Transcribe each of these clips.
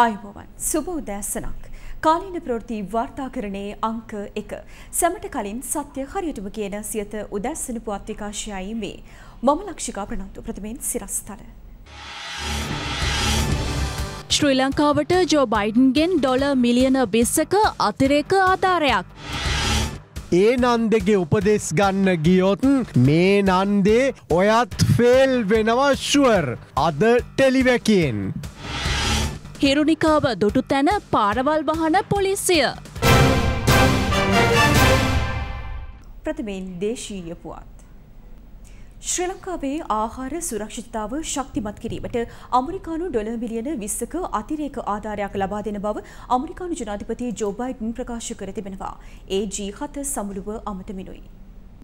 අයබෝවන් සුබ උදෑසනක් කාලීන ප්‍රෘති වාර්තාකරණයේ අංක එක සැමට කලින් සත්‍ය හරියටම කියන සියත උදැස්සන පුවත් විකාශයයි මේ මම ලක්ෂිකා ප්‍රනන්තු ප්‍රථමයෙන් සිරස්තල. ශ්‍රී ලංකාවට ජෝ බයිඩන්ගෙන් ඩොල මිලියන බිස්සක අතිරේක ආධාරයක්. ඒ නන්දගේ උපදෙස් ගන්න ගියොත් මේ නන්දේ ඔයත් ෆෙල් වෙනවශ්ුවර් අද ටෙලිවැකෙන්. හිරුණිකාව දුටු තැන පාරවල් වහන පොලිසිය. ප්‍රථමයෙන් දේශීය පුවත්. ශ්‍රී ලංකාවේ ආහාර සුරක්ෂිතතාව ශක්තිමත් කිරීමට ඇමරිකානු ඩොලර් මිලියන 20ක අතිරේක ආධාරයක් ලබා දෙන බව ඇමරිකානු ජනාධිපති ජෝ බයිඩන් ප්‍රකාශ කර තිබෙනවා. AG7 සමුළුව අමතමිනුයි.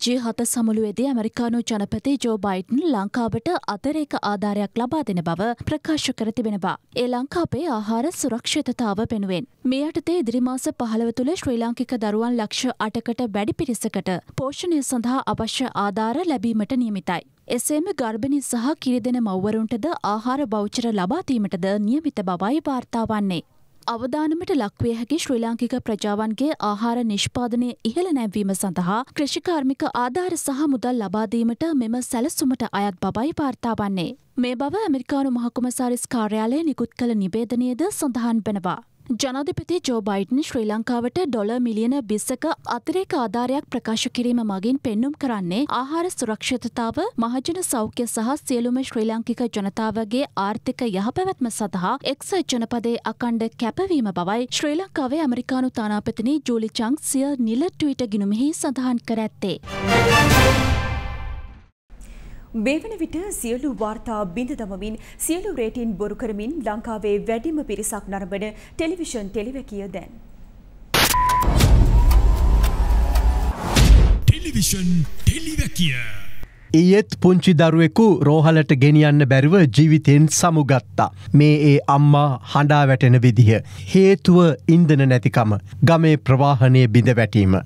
ජීහත සමුළුවේදී ඇමරිකානු ජනපති ජෝ බයිටන් ලංකාවට අතරේක ආධාරයක් ලබා දෙන බව ප්‍රකාශ කර තිබෙනවා. ඒ ලංකාපේ ආහාර සුරක්ෂිතතාව වෙනුවෙන්. මේ යටතේ ඉදිරි මාස පහළව තුළ ශ්‍රී ලාංකික දරුවන් ලක්ෂ අටකට වැඩි පිරිසකට පෝෂණය සඳහා අවශ්‍ය ආධාර ලැබීමට නියමිතයි. එසේම ගර්භණී සහ කිරිදෙන මව්වරුන්ටද ආහාර බෞචර ලබාදීමටද නියමිත බවයි වාර්තා වන්නේ. අවධානමට ලක්විය හැකි ශ්‍රී ලාංකික ප්‍රජාවන්ගේ ආහාර නිෂ්පාදනය ඉහළ නැවීම සඳහා ක්‍රෂිකාර්මික ආධාර සහ මුදල් ලබාදීමට මෙම සැලසුමට අයත් බවයි වාර්තා වන්නේ. මේ බව ඇමරිකානු මහකුමසාරිස් කාර්යාලය නිකුත් කළ නිබේදනයද සඳහන් වෙනවා. ජනාධිපති ජෝ බයිඩ්න් ශ්‍රී ලංකාවට ඩොල මිලියන බිස්සක අතිරේක ආධාරයක් ප්‍රකාශ කිරීම මගින් පෙන්නුම් කරන්නේ ආහාර සුරක්ෂතතාව මහජන සෞඛ්‍ය සහ සියලුම ශ්‍රී ලංකික ජනතාවගේ ආර්ථික යහපැවැත්ම සඳහා එක්සත් ජනපදයේ අකණ්ඩ කැපවීම බවයි ශ්‍රී ලංකාවේ ඇමරිකානු තානාපතිනි ජූලි චංක් සිය නිල ට්වීට ගිනුමෙහි සඳහන් කර ඇත්තේ. මේවන විට සියලු වාර්තා බිඳ දමමින් සියලු රේටින් බොරු කරමින් ලංකාවේ වැඩිම පිරිසක් නරඹන ටෙලිවිෂන් ටෙලිවැකිය දැන්. ටෙලිවිෂන් ටෙලිවැකිය. ඒත් පුංචි දරුවෙකු රෝහලට ගෙනියන්න බැරිව ජීවිතයෙන් සමුගත්තා. මේ ඒ අම්මා හඬා වැටෙන විදිහ. හේතුව ඉන්දන නැතිකම. ගමේ ප්‍රවාහනය බිඳ වැටීම.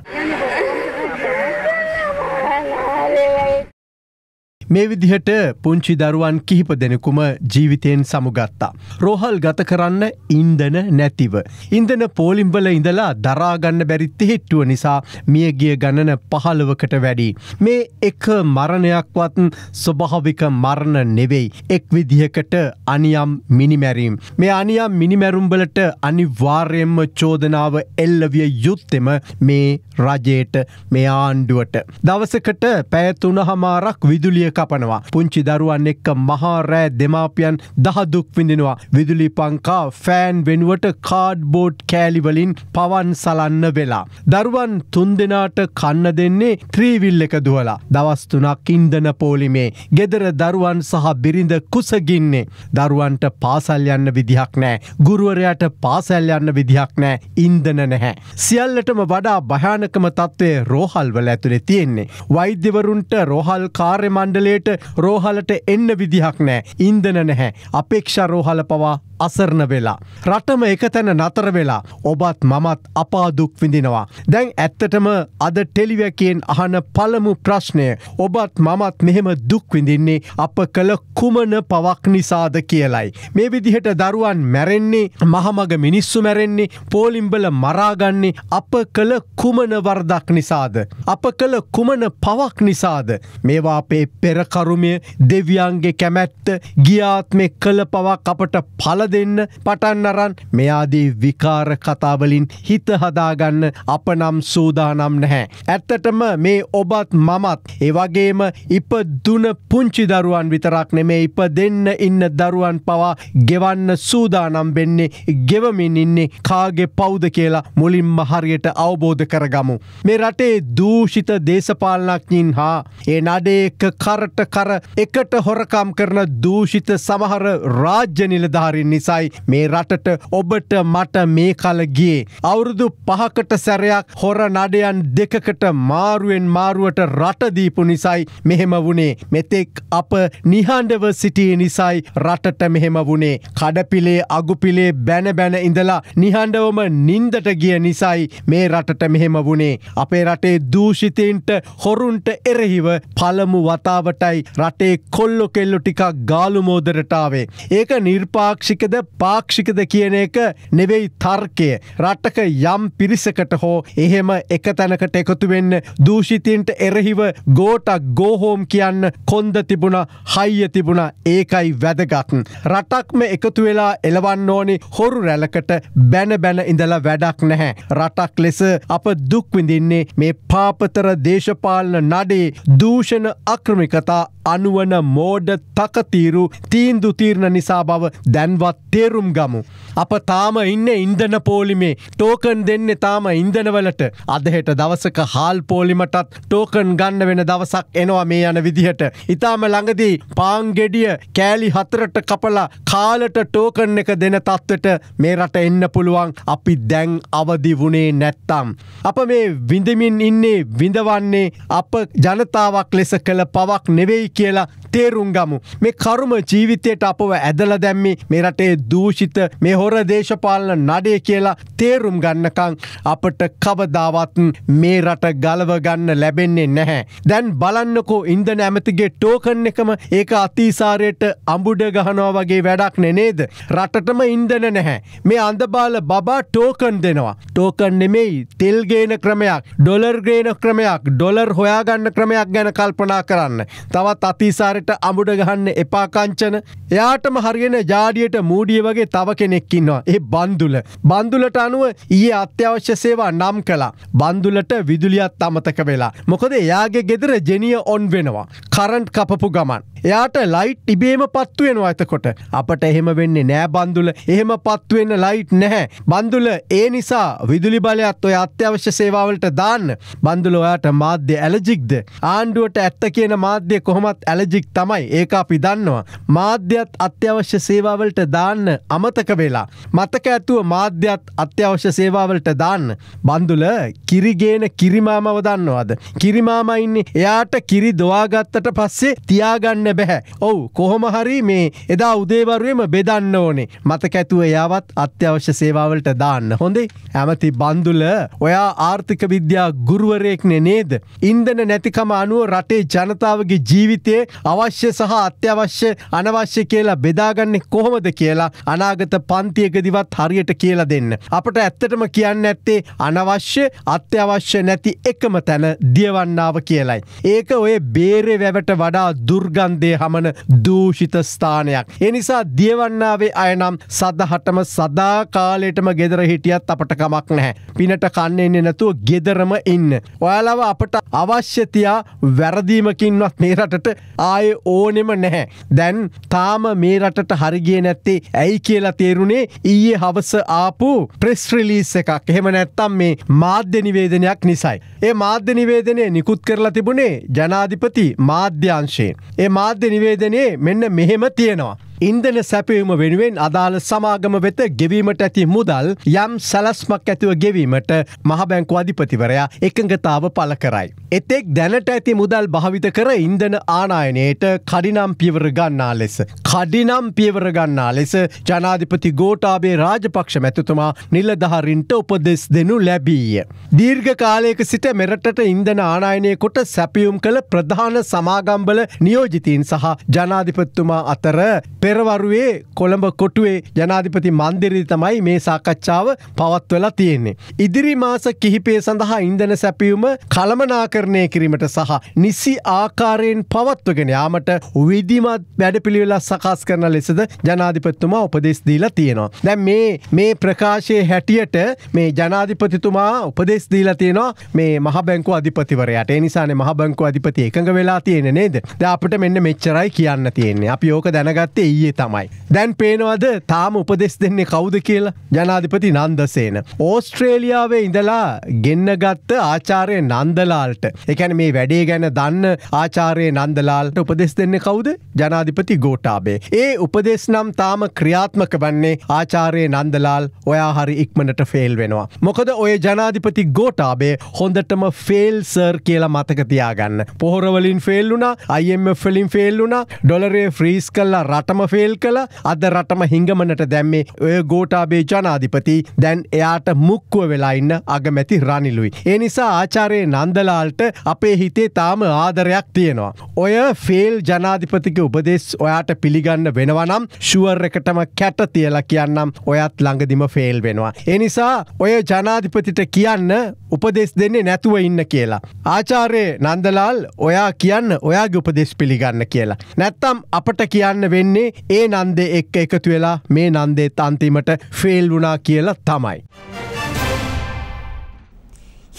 මේ විදිහට පුංචි දරුවන් කිහිප දෙනෙකුම ජීවිතයෙන් සමුගත්තා. රෝහල් ගත කරන්න ඉන්දන නැතිව. ඉන්දන පෝලිම්බල ඉඳලා දරාගන්න බැරිත්ති හිට්ටුව නිසා මියගිය ගණන පහළවකට වැඩි. මේ එක මරණයක්වත් ස්වභාවික මරණ නෙවෙයි. එක් විදිහකට අනියම් මිනිමැරීම්. මේ අනියම් මිනිමැරුම්බලට අනිවාර්යෙන්ම චෝදනාව එල්ලවිය යුත්තෙම මේ රජයට මේ ආණ්ඩුවට. දවසකට පැෑතුන හමාරක් විදුලියක කපනවා. පුංචි දරුවන් එක්ක මහාරෑ දෙමාපියන් දහදුක් විඳෙනවා. විදුලි පංකා ෆෑන් වෙනුවට කාඩ්බෝඩ් කෑලිවලින් පවන් සලන්න වෙලා. දරුවන් තුන් දෙනාට කන්න දෙන්නේ ත්‍රීවිල් එක දුවලා. දවස්තුනක් ඉන්දන පෝලිමේ. ගෙදර දරුවන් සහ බිරිඳ කුසගින්නේ. දරුවන්ට පාසල් යන්න විදිහක් නෑ. ගුරුවරයට පාසැල් යන්න විදිහක් නෑ ඉන්දන නැහැ. සියල්ලටම වඩා භයානකම තත්ත්වය රෝහල්වල ඇතුළෙ තියෙන්නේ. වෛද්‍යවරුන්ට රෝහල් කාර්ය මණ්ඩලය කාලයට රෝහලට එන්න විදිහක් නෑ. ඉන්දන නැහැ. අපේක්ෂා රෝහල පවා අසරණ වෙලා. රටම එක තැන නතර වෙලා ඔබත් මමත් අපාදුක් විඳිනවා. දැන් ඇත්තටම අද ටෙලිවැකෙන් අහන පළමු ප්‍රශ්නය. ඔබත් මමත් මෙහෙම දුක්විඳින්නේ අප කළ කුමන පවක් නිසාද කියලයි. මේ විදිහට දරුවන් මැරෙන්නේ මහමග මිනිස්සු මැරෙන්නේ පෝලිම්බල මරාගන්නේ අප කළ කුමන වර්දක් නිසාද. අප කළ කුමන පවක් නිසාද. මේවා අපේ පෙර පෙරකරුමය දෙවියන්ගේ කැමැත්ත ගියාත්මෙ කළ පවක් අපට පල දෙන්න පටන් අරන් මෙයාදී විකාර කතාවලින් හිත හදාගන්න අප නම් සූදානම් නැහැ. ඇත්තටම මේ ඔබත් මමත් ඒවගේම ඉපදුන පුංචි දරුවන් විතරක් නෙමේ ඉප දෙන්න ඉන්න දරුවන් පවා ගෙවන්න සූදානම් වෙන්නේ ගෙවමින් ඉන්නේ කාගේ පෞද කියලා මුලින්ම හරියට අවබෝධ කරගමු. මේ රටේ දූෂිත දේශපාලනක්ඥින් හා ඒ නඩේක කර කරට කර එකට හොරකම් කරන දූෂිත සමහර රාජ්‍ය නිලධාරින් නිසයි මේ රටට ඔබට මට මේ කලගේ. අවුරුදු පහකට සැරයක් හොර නඩයන් දෙකකට මාරුවෙන් මාරුවට රටදීපු නිසයි මෙහෙම වුණේ. මෙතෙක් අප නිහඬව සිටිය නිසයි රටට මෙහෙම වුණේ. කඩපිලේ අගුපිලේ බැන බැන ඉඳලා නිහඬවම නින්දට ගිය නිසයි මේ රටට මෙහෙම වුණේ. අපේ රටේ දූෂිතීන්ට හොරුන්ට එරෙහිව පළමු වතාවට වෙලාවටයි රටේ කොල්ලො කෙල්ලො ටිකක් ගාලුමෝදරටාවේ. ඒක නිර්පාක්ෂිකද පාක්ෂිකද කියන එක නෙවෙයි තර්කය. රට්ටක යම් පිරිසකට හෝ එහෙම එක තැනකට එකතුවෙන්න දූෂිතන්ට එරහිව ගෝටක් ගෝහෝම් කියන්න කොන්ද තිබුණ හයිය තිබුණ ඒකයි වැදගත්න්. රටක්ම එකතු වෙලා එලවන්න ඕනි හොරු රැලකට බැන බැන ඉඳලා වැඩක් නැහැ. රටක් ලෙස අප දුක්විඳින්නේ මේ පාපතර දේශපාලන නඩේ දූෂණ අක්‍රමික ජනතා අනුවන මෝඩ තකතීරු තීන්දු තීරණ නිසා බව දැන්වත් තේරුම් ගමු. අප තාම ඉන්න ඉන්දන පෝලිමේ ටෝකන් දෙන්න තාම ඉන්දනවලට අදහෙට දවසක හාල් පෝලිමටත් ටෝකන් ගන්න වෙන දවසක් එනවා මේ යන විදිහට. ඉතාම ළඟදී පාංගෙඩිය කෑලි හතරට කපලා කාලට ටෝකන් එක දෙන තත්වට මේ රට එන්න පුළුවන් අපි දැන් අවදි වුණේ නැත්තම්. අප මේ විඳමින් ඉන්නේ විඳවන්නේ අප ජනතාවක් ලෙස කළ පවක් නෙවෙයි කියලා තේරුම් ගමු. මේ කරුම ජීවිතයට අපව ඇදල දැම්මි මේ රටේ දූෂිත මේ හොර දේශපාලන නඩේ කියලා තේරුම් ගන්නකං අපට කවදාවත් මේ රට ගලවගන්න ලැබෙන්නේ නැහැ. දැන් බලන්නකෝ ඉන්ද නැමතිගේ ටෝකන් එකම ඒක අතිසාරයට අඹුඩ ගහනවා වගේ වැඩක් නෙනේද. රටටම ඉන්දන නැහැ. මේ අඳබාල බබා ටෝකන් දෙනවා. ටෝකන් නෙමෙයි තෙල්ගේන ක්‍රමයක් ඩොලර්ගේන ක්‍රමයක් ඩොලර් හොයාගන්න ක්‍රමයක් ගැන කල්පනා කරන්න. තවත් අතිසාරයට අමුඩ ගහන්න එපාකංචන එයාටම හරිගෙන ජාඩියට මූඩිය වගේ තව කෙනෙක්කින්නවා ඒ බන්දුල. බන්දුලට අනුව ඒ අත්‍යවශ්‍ය සේවා නම් කලා බන්දුලට විදුලියත් අමතක වෙලා. මොකද එයාගේ ගෙදර ජෙනිය ඔන් වෙනවා. කරන්ට් කපපු ගමන්. එයාට ලයිට් ඉබේම පත්තුවෙනවා ඇතකොට අපට එහෙම වෙන්නේ නෑ බන්දුල එහෙම පත්තුවෙන්න ලයිට් නැහැ බන්දුල ඒ නිසා විදුලි බලයත් ඔය අත්‍යවශ්‍ය සේවාවලට දාන්න බන්දුල ඔයාට මාධ්‍ය ඇලජික්ද ආණ්ඩුවට ඇත්ත කියන මාධ්‍ය කොහොමත් ඇලජික් තමයි ඒක අපි දන්නවා මාධ්‍යත් අත්‍යවශ්‍ය සේවාවලට දාන්න අමතක වෙලා මතක ඇතුව මාධ්‍යත් අත්‍යවශ්‍ය සේවාවලට දාන්න බන්දුල කිරිගේන කිරිමාමව දන්නවාද කිරිමාමයින්නේ එයාට කිරි දොවාගත්තට පස්සේ තියාගන්න වෙන්න බැහැ. ඔවු කොහොම හරි මේ එදා උදේවරුවම බෙදන්න ඕනේ මතකැතුව එයාවත් අත්‍යවශ්‍ය සේවාවලට දාන්න හොඳේ ඇමති බන්දුල ඔයා ආර්ථික විද්‍යා ගුරුවරයෙක්නෙ නේද. ඉන්දන නැතිකම අනුව රටේ ජනතාවගේ ජීවිතයේ අවශ්‍ය සහ අත්‍යවශ්‍ය අනවශ්‍ය කියලා බෙදාගන්න කොහොමද කියලා අනාගත පන්තියකදිවත් හරියට කියලා දෙන්න. අපට ඇත්තටම කියන්න ඇත්තේ අනවශ්‍ය අත්‍යවශ්‍ය නැති එකම තැන දියවන්නාව කියලයි. ඒක ඔය බේරේ වැවට වඩා දුර්ගන්ධ ප්‍රමාදය හමන දූෂිත ස්ථානයක්. එනිසා දියවන්නාවේ අයනම් සදහටම සදා කාලයටම ගෙදර හිටියත් අපට කමක් නැහැ. පිනට කන්නේන්නේ නැතුව ගෙදරම ඉන්න. ඔයාලව අපට අවශ්‍යතියා වැරදීමකින්වත් මේ රටට ආය ඕනෙම නැහැ. දැන් තාම මේ රටට හරිගිය නැත්තේ ඇයි කියලා තේරුණේ ඊයේ හවස ආපු ප්‍රෙස්්‍රලිස් එකක් එහෙම නැත්තම් මේ මාධ්‍ය නිවේදනයක් නිසයි. ඒ මාධ්‍ය නිවේදනය නිකුත් කරලා තිබුණේ ජනාධිපති මාධ්‍යංශයෙන්. ඒ මාධ්‍ය මාධ්‍ය නිවේදනයේ මෙන්න මෙහෙම තියෙනවා. ඉන්දන සැපවීම වෙනුවෙන් අදාළ සමාගම වෙත ගෙවීමට ඇති මුදල් යම් සැලස්මක් ඇතිව ගෙවීමට මහබැංකු අධිපතිවරයා එකඟතාව පල කරයි. එතෙක් දැනට ඇති මුදල් භාවිත කර ඉන්දන ආනායනයට කඩිනම් පියවර ගන්නා ලෙස. කඩිනම් පියවර ගන්නා ලෙස ජනාධිපති ගෝටාබේ රාජපක්ෂ මැතුතුමා නිලධහරින්ට උපදෙස් දෙනු ලැබීය. දීර්ඝ කාලයක සිට මෙරටට ඉන්දන ආනායනය කොට සැපියුම් කළ ප්‍රධාන සමාගම්බල නියෝජිතීන් සහ ජනාධිපත්තුමා අතර පෙර පෙරවරුවේ කොළඹ කොටුවේ ජනාධිපති මන්දිරදි තමයි මේ සාකච්ඡාව පවත්වලා තියෙන්නේ. ඉදිරි මාස කිහිපේ සඳහා ඉන්දන සැපියුම කළමනාකරණය කිරීමට සහ නිසි ආකාරයෙන් පවත්වගෙන යාමට විදිමත් වැඩපිළිවෙලා සකස් කරන ලෙසද ජනාධිපතිතුමා උපදෙස් දීලා තියෙනවා. දැන් මේ මේ ප්‍රකාශයේ හැටියට මේ ජනාධිපතිතුමා උපදෙස් දීලා තියෙනවා මේ මහබැංකු අධිපතිවරයට. ඒ නිසානේ මහබැංකු අධිපති එකඟ වෙලා තියෙන්නේ නේද? දැන් අපිට මෙන්න මෙච්චරයි කියන්න තියෙන්නේ. අපි ඕක දැනගත්තේ e Itamai. දැන් පේනවද තාම උපදෙස් දෙන්නේ කවුද කියලා ජනාධිපති නන්දසේන. ඕස්ට්‍රේලියාවේ ඉඳලා ගෙන්න ගත්ත ආචාරය නන්දලාල්ට එකැන මේ වැඩේ ගැන දන්න ආචාරය නන්දලාල්ට උපදෙස් දෙන්න කවුද ජනාධිපති ගෝටාබේ. ඒ උපදෙස් නම් තාම ක්‍රියාත්මක වන්නේ ආචාරය නන්දලාල් ඔයා හරි ඉක්මනට ෆෙල් වෙනවා. මොකද ඔය ජනාධිපති ගෝටාබේ හොඳටම ෆෙල් සර් කියලා මතකතියාගන්න. පොහොරවලින් ෆෙල්ලුනා අයිම් ෆෙලින් ෆෙල්ලුනා ඩොලරේ ෆ්‍රීස් කල්ලා රටම ෆෙල් කලා අද රටම හිංගමනට දැම්මේ ඔය ගෝටාබේ ජනාධිපති දැන් එයාට මුක්කුව වෙලාඉන්න අගමැති රනිලුයි. ඒ නිසා ආචාරය නන්දලාල්ට අපේ හිතේ තාම ආදරයක් තියෙනවා. ඔය ෆෙල් ජනාධිපතික උපදෙස් ඔයාට පිළිගන්න වෙනවනම් ශුවර් එකටම කැට තියලා කියන්නම් ඔයත් ළඟදිම ෆෙල් වෙනවා. එනිසා ඔය ජනාධිපතිට කියන්න උපදෙස් දෙන්නේ නැතුව ඉන්න කියලා. ආචාරය නන්දලාල් ඔයා කියන්න ඔයාගේ උපදෙස් පිළිගන්න කියලා. නැත්තම් අපට කියන්න වෙන්නේ ඒ නන්දේ එක්ක එකතු වෙලා මේ නන්දේ තන්තිමට ෆෙල් වුනා කියලා තමයි.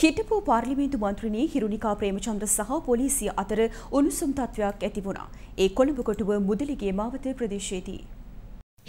හිටපු පාර්ලිමේන්තු මන්ත්‍රණී හිරුණිකා ප්‍රේමචන්ද්‍ර සහ පොලිසිය අතර උණුසුම් තත්ත්වයක් ඇති වුණා. ඒ කොළඹ කොටුව මුදලිගේ මාවත ප්‍රදේශයේදී.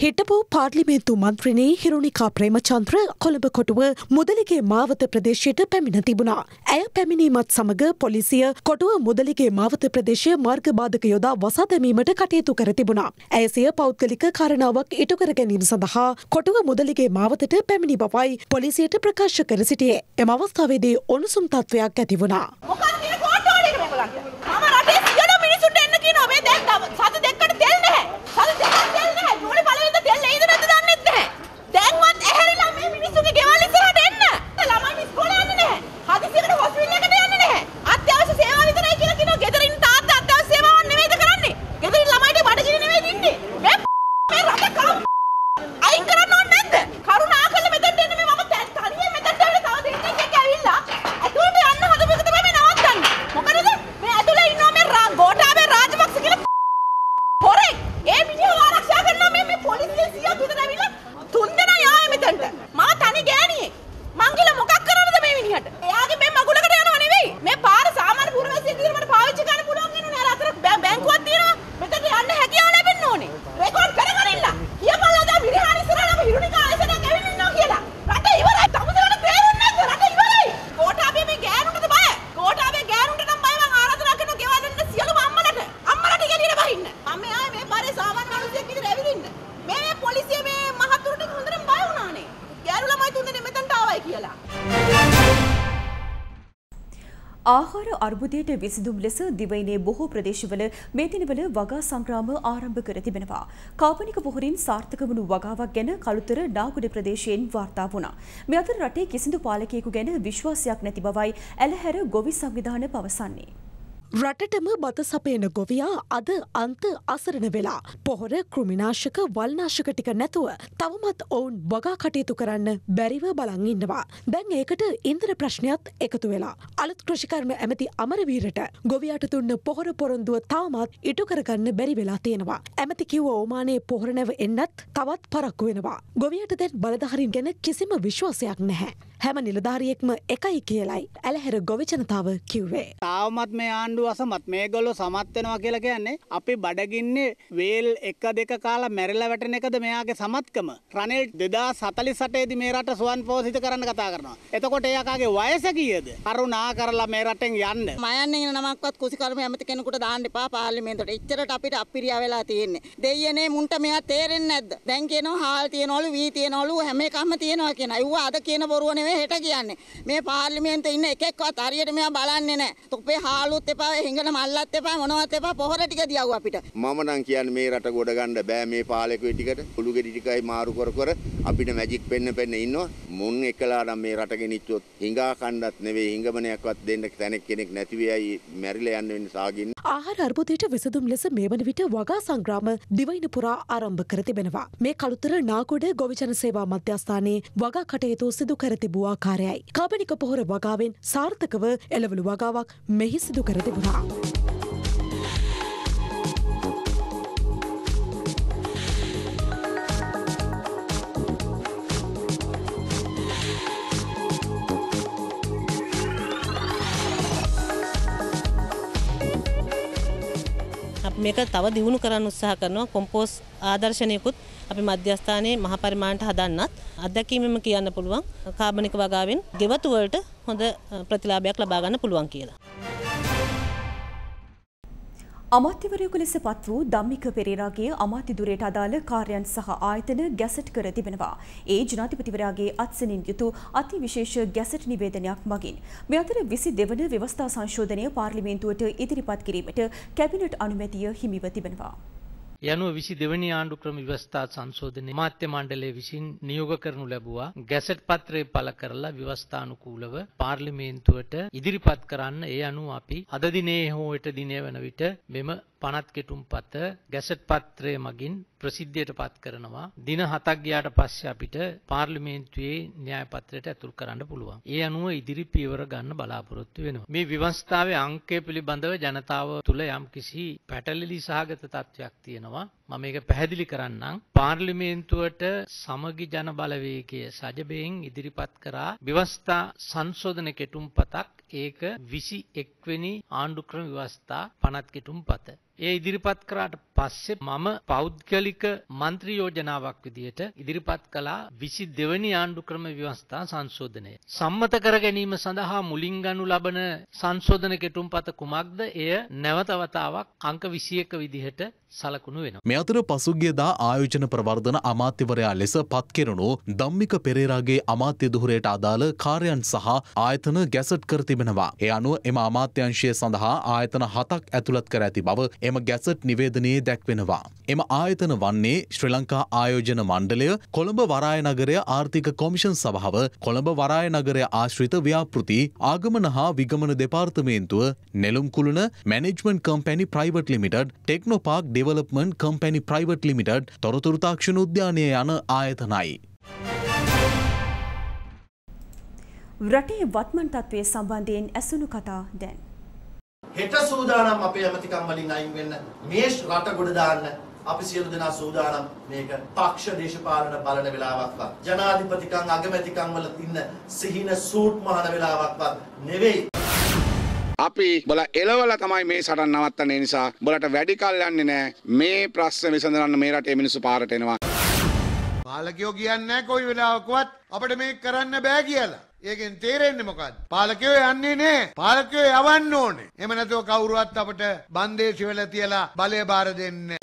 හිටපු පාර්ලිමේන්තු මන්ත්‍රණී හිරුණිකා ප්‍රේමචන්ත්‍ර කොළඹ කොටුව මුදලිගේ මාවත ප්‍රදේශයට පැමිණ තිබුණා. ඇය පැමිණීමත් සමඟ පොලිසිය කොටුව මුදලිගේ මාවත ප්‍රදේශය මාර්ග බාධක යොදා වසා දැමීමට කටයුතු කර තිබුණා. ඇය සිය පෞද්ගලික කරණාවක් ඉටු කර ගැනීම සඳහා කොටුව මුදලිගේ මාවතට පැමිණි බවයි පොලිසියට ප්‍රකාශ කර සිටියේ. එම අවස්ථාවේදී උණුසුම් තත්ත්වයක් ඇති වුණා. මොකක්ද මේ ෆෝටෝ එකේ මේගොල්ලන්ට? මම රටේ සියලු මිනිසුන්ට එන්න කියනවා මේ දැන් සත අර්බුදයට විසඳුම් ලෙස දිවයිනේ බොහෝ ප්‍රදේශවල මේ දිනවල වගා සංග්‍රාම ආරම්භ කර තිබෙනවා. කාබනික පොහොරින් සාර්ථක වුණු වගාවක් ගැන කළුතර ඩාගුඩ ප්‍රදේශයෙන් වාර්තා වුණා. මේ අතර රටේ කිසිදු පාලකයෙකු ගැන විශ්වාසයක් නැති බවයි ඇලහැර ගොවි සංවිධානය පවසන්නේ. රටටම බත සපයන ගොවයා අද අන්ත අසරණ වෙලා. පොහොර කෘමිනාශක වල්නාශක ටික නැතුව තවමත් ඔවුන් වගා කටයුතු කරන්න බැරිව බලන් ඉන්නවා. දැන් ඒකට ඉන්ද්‍ර ප්‍රශ්නයක්ත් එකතු වෙලා. අලුත් කෘෂිකර්ම ඇමති අමරවීරට ගොවයාට තුන්න පොහොර පොරොන්දුව තාමත් ඉටු කරගන්න බැරි වෙලා තියෙනවා. ඇමති කිව්ව ඕමානයේ පොහොර නැව එන්නත් තවත් පරක්කු වෙනවා. ගොවියට දැන් බලධහරින් ගැන කිසිම විශ්වාසයක් නැහැ. හැම නිලධාරියෙක්ම එකයි කියලයි ඇලහෙර ගොවිචනතාව කිව්වේ. තාවමත් මේ ආණ්ඩු අසමත් මේ ගොල්ලො සමත්වෙනවා කියලා කියන්නේ අපි බඩගින්නේ වේල් එක දෙක කාලා මැරිලා වැටෙන එකද මෙයාගේ සමත්කම. රනිල් දෙදා සතලි සටේදි මේ රට සුවන් පෝසිත කරන්න කතා කරනවා. එතකොට එයාකාගේ වයස කීයද? කරුණා කරලා මේ රටෙන් යන්න. මයන් එන නමක්වත් කුසිකර්ම ඇමති කෙනෙකුට දාන්න එපා පාර්ලිමේන්තුවට. එච්චරට අපිට අපිරියා වෙලා තියෙන්නේ. දෙයියනේ මුන්ට මෙයා තේරෙන්නේ නැද්ද? දැන් කියනවා හාල් තියනවලු වී තියනවලු හැම එකක්ම තියනවා කියන. අයුව අද කියන බොරුවනේ නෙවෙයි හෙට කියන්නේ. මේ පාර්ලිමේන්තේ ඉන්න එක එක්කවත් හරියට මෙයා බලන්නේ නැහැ. තුපේ හාලුත් එපා, හිඟන මල්ලත් එපා, මොනවත් එපා පොහොර ටික දියව් අපිට. මම නම් කියන්නේ මේ රට ගොඩ ගන්න බෑ මේ පාලකයෝ ටිකට. කුළු ගෙඩි ටිකයි මාරු කර කර අපිට මැජික් පෙන්න පෙන්න ඉන්නවා. මුන් එකලා නම් මේ රට ගෙනිච්චොත් හිඟා කණ්ඩත් නෙවෙයි හිඟමනයක්වත් දෙන්න තැනෙක් කෙනෙක් නැති වෙයි මැරිලා යන්න වෙන්නේ සාගින්න. ආහාර අර්බුදයට විසඳුම් ලෙස මේ වන විට වගා සංග්‍රාම දිවයින පුරා ආරම්භ කර තිබෙනවා. මේ කළුතර නාගොඩ ගොවිජන සේවා මධ්‍යස්ථානයේ වගා කටයුතු සිදු කර තිබූ ආකාරයයි. කාබනික පොහොර වගාවෙන් සාර්ථකව එළවලු වගාවක් මෙහි සිදු කර තිබුණා. අපි මේක තව දියුණු කරන්න උත්සාහ කරනවා කොම්පෝස් ආදර්ශනයකුත් අපි මධ්‍යස්ථානයේ මහ පරිමාණයට හදන්නත් අත්දැකීමෙම කියන්න පුළුවන් කාබනික වගාවෙන් ගෙවතු වලට හොඳ ප්‍රතිලාභයක් ලබා ගන්න පුළුවන් කියලා. අමාත්‍යවරයකු ලෙස පත් වූ ධම්මික පෙරේරාගේ අමාත්‍යදුරයට අදාළ කාර්යයන් සහ ආයතන ගැසට් කර තිබෙනවා. ඒ ජනාධිපතිවරයාගේ අත්සනින් යුතු අතිවිශේෂ ගැසට් නිවේදනයක් මගින්. මේ අතර 22 වන ව්‍යවස්ථා සංශෝධනය පාර්ලිමේන්තුවට ඉදිරිපත් කිරීමට කැබිනට් අනුමැතිය හිමිව තිබෙනවා. යනුව විසි දෙවැනි ආණ්ඩු ක්‍රම ව්‍යවස්ථා සංශෝධන මාත්‍ය මණ්ඩලය විසින් නියෝග කරනු ලැබුවා ගැසට් පත්‍රය පළ කරලා ව්‍යවස්ථානුකූලව පාර්ලිමේන්තුවට ඉදිරිපත් කරන්න ඒ අනුව අපි අද දිනේ හෝ එට දිනේ වන විට මෙම පනත් කෙටුම් පත ගැසට් පත්‍රය මගින් ප්‍රසිද්ධයට පත් කරනවා. දින හතක් ගියාට පස්සේ අපිට පාර්ලිමේන්තුවේ න්‍යායපත්‍රයට ඇතුල් කරන්න පුළුවන්. ඒ අනුව ඉදිරි පියවර ගන්න බලාපොරොත්තු වෙනවා. මේ විවස්ථාවේ අංකය පිළිබඳව ජනතාව තුළ යම්කිසි පැටලිලි සහගත තත්ත්වයක් තියෙනවා. මම මේක පැහැදිලි කරන්නම්. පාර්ලිමේන්තුවට සමගි ජන බලවේගය සජබයෙන් ඉදිරිපත් කරා විවස්ථා සංශෝධන කෙටුම් පතක් ඒක 21 වෙනි ආණ්ඩුක්‍රම විවස්ථා පනත් කෙටුම් පත ඒ ඉදිරිපත් කරාට පස්සේ මම පෞද්ගලික മന്ത്രി යෝජනාවක් විදිහට ඉදිරිපත් කළා 22 ආණ්ඩු ක්‍රම ව්‍යවස්ථා සංශෝධනය. සම්මත කර ගැනීම සඳහා මුලින් ගනු ලබන සංශෝධන කෙටුම්පත කුමක්ද? එය නැවත වතාවක් අංක 21 විදිහට සලකුණු වෙනවා. මේ අතර පසුගියදා ආයෝජන ප්‍රවර්ධන අමාත්‍යවරයා ලෙස පත් කෙරුණු ධම්මික පෙරේරාගේ අමාත්‍ය දුහරයට අදාළ කාර්යයන් සහ ආයතන ගැසට් කර තිබෙනවා. ඒ අනුව එම අමාත්‍යංශය සඳහා ආයතන හතක් ඇතුළත් කර ඇති බව එම ගැසට් නිවේදනයේ දැක්වෙනවා. එම ආයතන වන්නේ ශ්‍රී ලංකා ආයෝජන මණ්ඩලය කොළඹ වරාය නගරය ආර්ථික කොමිෂන් සභාව කොළඹ වරාය නගරය ආශ්‍රිත ව්‍යාපෘති ආගමන හා විගමන දෙපාර්තමේන්තුව Nelum Kuluna management company private limited technopark development company private limited තොරතුරතාක්ෂණ උද්‍යානය යන ආයතනයි. රටේ වත්මන් තත්ත්වය සම්බන්ධයෙන් ඇසුණු කතා දැන්. හෙට සූදානම් අපේ ඇමතිකම් වලින් අයින් වෙන්න මේ රට ගොඩ දාන්න අපි සියලු දෙනා සූදානම් මේක පක්ෂ දේශපාලන බලන වෙලාවක්වත් ජනාධිපතිකම් අගමැතිකම් වල ඉන්න සිහින සූට් මහන වෙලාවක්වත් නෙවෙයි අපි බල එලවල තමයි මේ සටන් නවත්තන්නේ නිසා බලට වැඩි කල් යන්නේ නැහැ මේ ප්‍රශ්න විසඳන්න මේ රටේ මිනිස්සු පාරට එනවා පාලකයෝ කියන්නේ කොයි වෙලාවකවත් අපිට මේක කරන්න බෑ කියලා ඒකෙන් තේරෙන්නේ මොකද්ද? පාලකයෝ යන්නේ නැහැ. පාලකයෝ යවන්න ඕනේ. එහෙම නැතුව කවුරුවත් අපට බන්දේසි වෙලා තියලා බලය බාර දෙන්නේ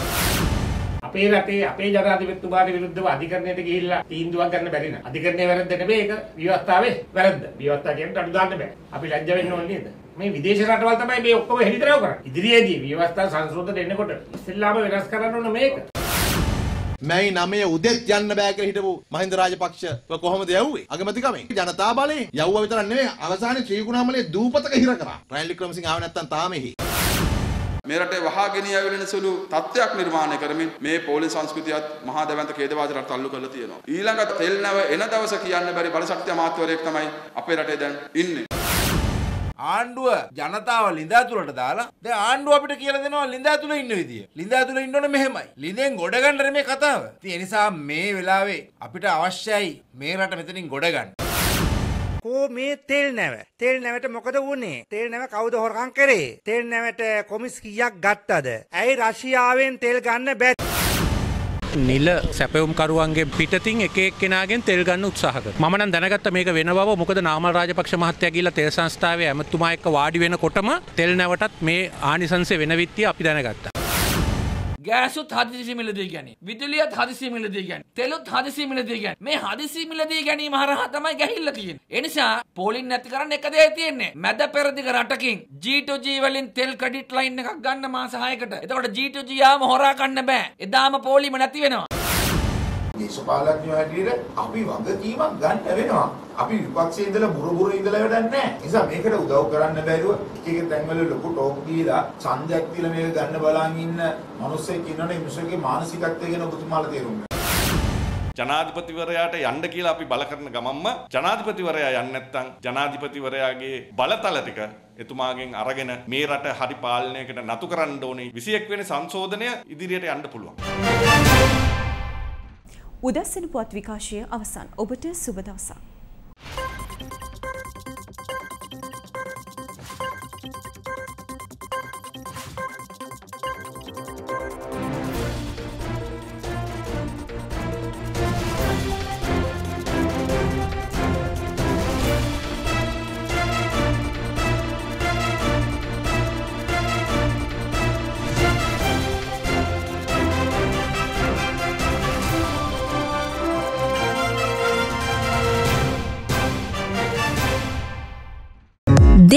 අපේ රටේ අපේ ජනාධිපතිතුමාට විරුද්ධව අධිකරණයට ගිහිල්ලා තීන්දුවක් ගන්න බැරි නෑ. අධිකරණය වැරද්ද නෙමෙයි ඒක විවස්ථාවේ වැරද්ද. විවස්ථාව කියන්නේ අඩු දාන්න බෑ. අපි ලැජ්ජ වෙන්න ඕනේ නේද? මේ විදේශ රටවල් තමයි මේ ඔක්කොම හෙළිදරව් කරන්නේ. ඉදිරියේදී විවස්ථා සංශෝධන එනකොට ඉස්සෙල්ලාම වෙනස් කරන්න ඕන මේක. මැයි 9 උදෙත් යන්න බෑ කියලා හිටපු මහින්ද රාජපක්ෂ කොහොමද යව්වේ? අගමැතිකමෙන් ජනතා බලයෙන් යව්වා විතරක් නෙමෙයි අවසානයේ ත්‍රිකුණාමලේ දූපතක හිර කරා. රනිල් වික්‍රමසිංහ ආව නැත්තම් තාම එහි. මේ රටේ වහාගෙනිය ඇවිලෙන සුළු තත්ත්වයක් නිර්මාණය කරමින් මේ පොලිස් සංස්කෘතියත් මහා දැවැන්ත ඛේදවාද රට තල්ලු කරලා තියෙනවා. ඊළඟ තෙල් නැව එන දවස කියන්න බැරි බලශක්ති අමාත්‍යවරයෙක් තමයි අපේ රටේ දැන් ඉන්නේ. ආණ්ඩුව ජනතාව ලිඳාතුලට දාලා දැන් ආණ්ඩුව අපිට කියලා දෙනවා ලිඳාතුල ඉන්න විදිය. ලිඳාතුල ඉන්න ඕනේ මෙහෙමයි. ලිඳෙන් ගොඩ ගන්න මේ කතාව. ඉතින් ඒ නිසා මේ වෙලාවේ අපිට අවශ්‍යයි මේ රට මෙතනින් ගොඩ ගන්න. කෝ මේ තෙල් නැව තෙල් නැවට මොකද වුණේ තෙල් නැව කවුද හොරකම් කරේ තෙල් නැවට කොමිස් කීයක් ගත්තද ඇයි රශියාවෙන් තෙල් ගන්න බැත් නිල සැපවුම්කරුවන්ගේ පිටින් එක එක්කෙනාගෙන් තෙල් ගන්න උත්සාහ කරනවා. මම නම් දැනගත්ත මේක වෙන බව මොකද නාමල් රාජපක්ෂ මහත්තයා ගිහිල්ලා තෙල් සංස්ථාවේ ඇමතුමා එක්ක වාඩි වෙනකොටම තෙල් නැවටත් මේ ආනිසංශ වෙන විත්තිය අපි දැනගත්තා. ගෑසුත් හදිසි මිලදී ගැනීම. විදුලියත් හදිසි මිලදී ගැනීම. තෙලුත් හදිසි මිලදී ගැනීම. මේ හදිසි මිලදී ගැනීම හරහා තමයි ගැහිල්ල තියෙන්නේ. ඒ නිසා පෝලින් නැති කරන්න එක දේ තියෙන්නේ. මැද පෙරදිග රටකින් G2G වලින් තෙල් ක්‍රෙඩිට් ලයින් එකක් ගන්න මාස 6කට. එතකොට G2G ආවම හොරා කන්න බෑ. එදාම පෝලිම නැති වෙනවා. දේශපාලඥයෝ හැටියට අපි වගකීමක් ගන්න වෙනවා. අපි විපක්ෂයේ ඉඳලා බුරුබුරු ඉඳලා වැඩක් නැහැ. නිසා මේකට උදව් කරන්න බැරුව එක එක තැන්වල ලොකු ටෝක් දීලා ඡන්දයක් දීලා මේක ගන්න බලන් ඉන්න මිනිස්සෙක් ඉන්නවනේ මිනිස්සුගේ මානසිකත්වය ගැන ඔබතුමාලා තේරුම් ජනාධිපතිවරයාට යන්න කියලා අපි බල කරන ගමන්ම ජනාධිපතිවරයා යන්නේ නැත්නම් ජනාධිපතිවරයාගේ බලතල ටික එතුමාගෙන් අරගෙන මේ රට හරි පාලනයකට නතු කරන්න ඕනේ 21 වෙනි සංශෝධනය ඉදිරියට යන්න පුළුවන්. උදැස්සන පුවත් විකාශය අවසන් ඔබට සුබ දවසක්